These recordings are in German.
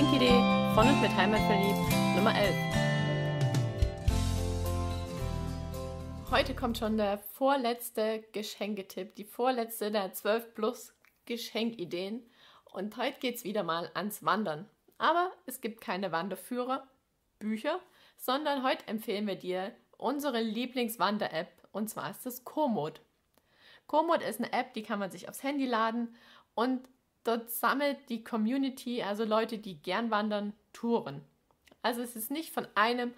Geschenkidee von und mit Heimatverliebt Nummer 11. Heute kommt schon der vorletzte Geschenketipp, die vorletzte der 12 plus Geschenkideen. Und heute geht es wieder mal ans Wandern. Aber es gibt keine Wanderführer, Bücher, sondern heute empfehlen wir dir unsere Lieblingswander-App und zwar ist das Komoot. Komoot ist eine App, die kann man sich aufs Handy laden und Dort sammelt die Community, also Leute, die gern wandern, Touren. Also es ist nicht von einem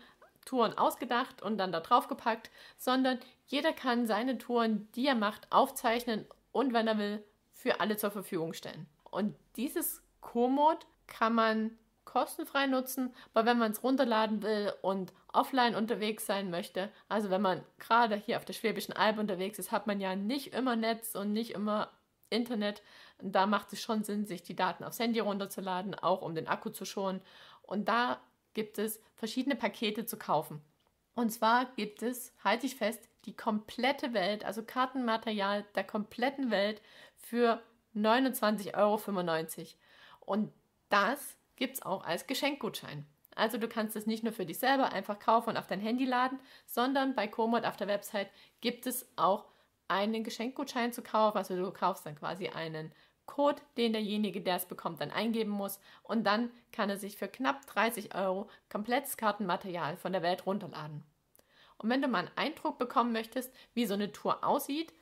Touren ausgedacht und dann da drauf gepackt, sondern jeder kann seine Touren, die er macht, aufzeichnen und wenn er will, für alle zur Verfügung stellen. Und dieses Komoot kann man kostenfrei nutzen, weil wenn man es runterladen will und offline unterwegs sein möchte, also wenn man gerade hier auf der Schwäbischen Alb unterwegs ist, hat man ja nicht immer Netz und nicht immer Internet. Da macht es schon Sinn, sich die Daten aufs Handy runterzuladen, auch um den Akku zu schonen. Und da gibt es verschiedene Pakete zu kaufen. Und zwar gibt es, halte ich fest, die komplette Welt, also Kartenmaterial der kompletten Welt für 29,95 Euro. Und das gibt es auch als Geschenkgutschein. Also du kannst es nicht nur für dich selber einfach kaufen und auf dein Handy laden, sondern bei Komoot auf der Website gibt es auch einen Geschenkgutschein zu kaufen. Also du kaufst dann quasi einen Code, den derjenige, der es bekommt, dann eingeben muss. Und dann kann er sich für knapp 30 Euro komplettes Kartenmaterial von der Welt runterladen. Und wenn du mal einen Eindruck bekommen möchtest, wie so eine Tour aussieht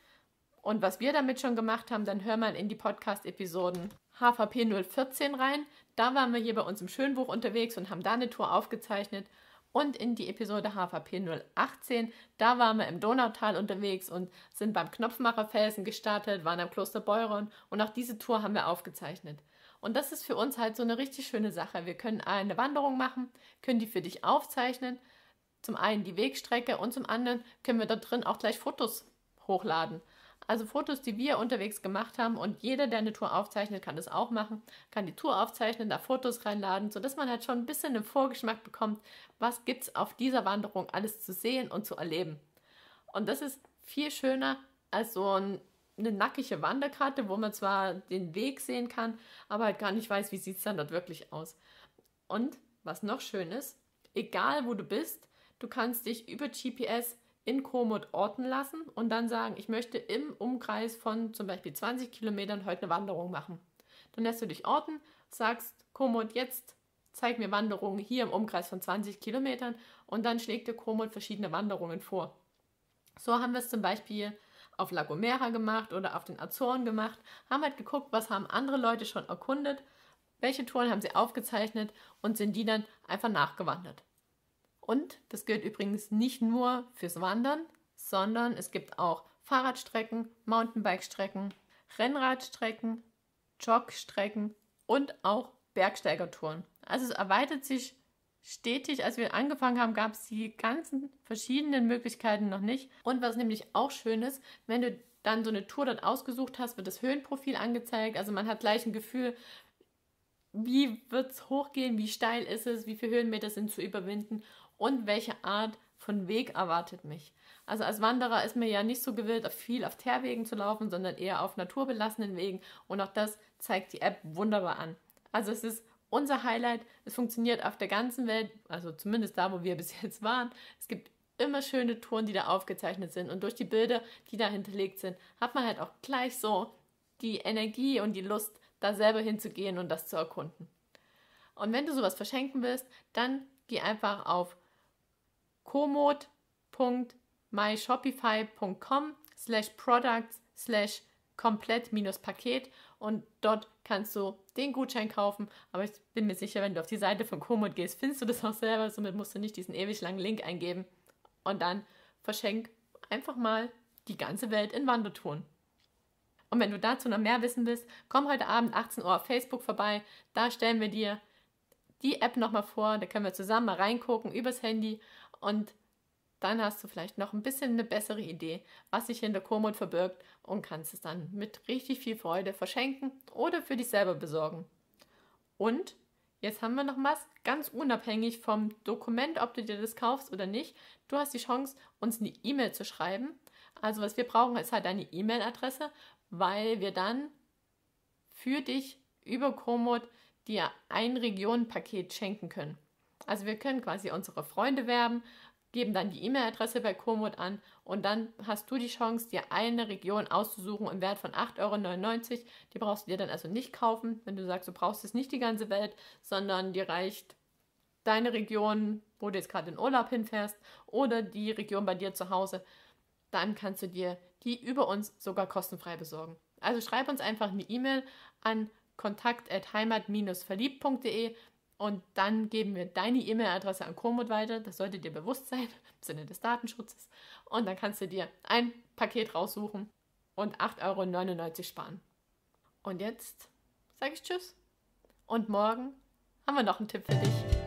und was wir damit schon gemacht haben, dann hör mal in die Podcast-Episoden HVP 014 rein. Da waren wir hier bei uns im Schönbuch unterwegs und haben da eine Tour aufgezeichnet und in die Episode HVP 018. Da waren wir im Donautal unterwegs und sind beim Knopfmacherfelsen gestartet, waren am Kloster Beuron und auch diese Tour haben wir aufgezeichnet. Und das ist für uns halt so eine richtig schöne Sache. Wir können eine Wanderung machen, können die für dich aufzeichnen. Zum einen die Wegstrecke und zum anderen können wir da drin auch gleich Fotos hochladen. Also Fotos, die wir unterwegs gemacht haben und jeder, der eine Tour aufzeichnet, kann das auch machen, kann die Tour aufzeichnen, da Fotos reinladen, sodass man halt schon ein bisschen einen Vorgeschmack bekommt, was gibt es auf dieser Wanderung alles zu sehen und zu erleben. Und das ist viel schöner als so ein eine nackige Wanderkarte, wo man zwar den Weg sehen kann, aber halt gar nicht weiß, wie sieht es dann dort wirklich aus. Und was noch schön ist, egal wo du bist, du kannst dich über GPS in Komoot orten lassen und dann sagen, ich möchte im Umkreis von zum Beispiel 20 Kilometern heute eine Wanderung machen. Dann lässt du dich orten, sagst, Komoot, jetzt zeig mir Wanderungen hier im Umkreis von 20 Kilometern und dann schlägt dir Komoot verschiedene Wanderungen vor. So haben wir es zum Beispiel auf La Gomera gemacht oder auf den Azoren gemacht, haben halt geguckt, was haben andere Leute schon erkundet, welche Touren haben sie aufgezeichnet und sind die dann einfach nachgewandert. Und das gilt übrigens nicht nur fürs Wandern, sondern es gibt auch Fahrradstrecken, Mountainbike-Strecken, Rennradstrecken, Jogstrecken und auch Bergsteigertouren. Also es erweitert sich stetig. Als wir angefangen haben, gab es die ganzen verschiedenen Möglichkeiten noch nicht. Und was nämlich auch schön ist, wenn du dann so eine Tour dort ausgesucht hast, wird das Höhenprofil angezeigt. Also man hat gleich ein Gefühl, wie wird es hochgehen, wie steil ist es, wie viele Höhenmeter sind zu überwinden und welche Art von Weg erwartet mich. Also als Wanderer ist mir ja nicht so gewillt, viel auf Teerwegen zu laufen, sondern eher auf naturbelassenen Wegen und auch das zeigt die App wunderbar an. Also es ist unser Highlight, es funktioniert auf der ganzen Welt, also zumindest da, wo wir bis jetzt waren. Es gibt immer schöne Touren, die da aufgezeichnet sind und durch die Bilder, die da hinterlegt sind, hat man halt auch gleich so die Energie und die Lust, da selber hinzugehen und das zu erkunden. Und wenn du sowas verschenken willst, dann geh einfach auf komod.myshopify.com slash products slash komplett-paket und dort kannst du den Gutschein kaufen. Aber ich bin mir sicher, wenn du auf die Seite von Komod gehst, findest du das auch selber. Somit musst du nicht diesen ewig langen Link eingeben. Und dann verschenk einfach mal die ganze Welt in Wandertouren. Und wenn du dazu noch mehr wissen willst, komm heute Abend 18 Uhr auf Facebook vorbei. Da stellen wir dir die App nochmal vor. Da können wir zusammen mal reingucken übers Handy. Und dann hast du vielleicht noch ein bisschen eine bessere Idee, was sich hinter Komoot verbirgt und kannst es dann mit richtig viel Freude verschenken oder für dich selber besorgen. Und jetzt haben wir noch was, ganz unabhängig vom Dokument, ob du dir das kaufst oder nicht. Du hast die Chance, uns eine E-Mail zu schreiben. Also was wir brauchen, ist halt deine E-Mail-Adresse, weil wir dann für dich über Komoot dir ein Regionenpaket schenken können. Also wir können quasi unsere Freunde werben, geben dann die E-Mail-Adresse bei Komoot an und dann hast du die Chance, dir eine Region auszusuchen im Wert von 8,99 Euro. Die brauchst du dir dann also nicht kaufen, wenn du sagst, du brauchst es nicht die ganze Welt, sondern dir reicht deine Region, wo du jetzt gerade in Urlaub hinfährst oder die Region bei dir zu Hause. Dann kannst du dir die über uns sogar kostenfrei besorgen. Also schreib uns einfach eine E-Mail an kontakt@heimat-verliebt.de. Und dann geben wir deine E-Mail-Adresse an Komoot weiter. Das sollte dir bewusst sein, im Sinne des Datenschutzes. Und dann kannst du dir ein Paket raussuchen und 8,99 Euro sparen. Und jetzt sage ich Tschüss. Und morgen haben wir noch einen Tipp für dich.